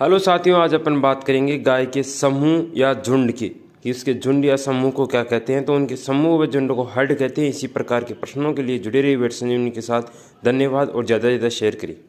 hello साथियों आज अपन बात करेंगे गाय के समूह या झुंड की कि इसके झुंड या समूह को क्या कहते हैं तो उनके समूह व झुंड को हर्ड कहते हैं इसी प्रकार के प्रश्नों के लिए जुड़े रहिए वेट्स ने के साथ धन्यवाद और ज़्यादा से ज़्यादा शेयर करिए